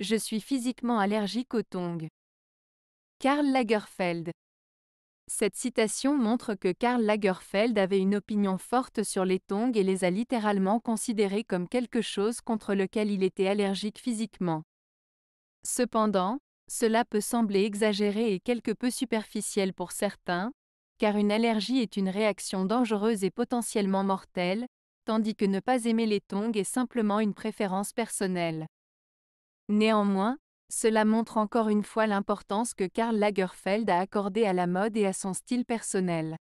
Je suis physiquement allergique aux tongs. Karl Lagerfeld. Cette citation montre que Karl Lagerfeld avait une opinion forte sur les tongs et les a littéralement considérés comme quelque chose contre lequel il était allergique physiquement. Cependant, cela peut sembler exagéré et quelque peu superficiel pour certains, car une allergie est une réaction dangereuse et potentiellement mortelle, tandis que ne pas aimer les tongs est simplement une préférence personnelle. Néanmoins, cela montre encore une fois l'importance que Karl Lagerfeld a accordée à la mode et à son style personnel.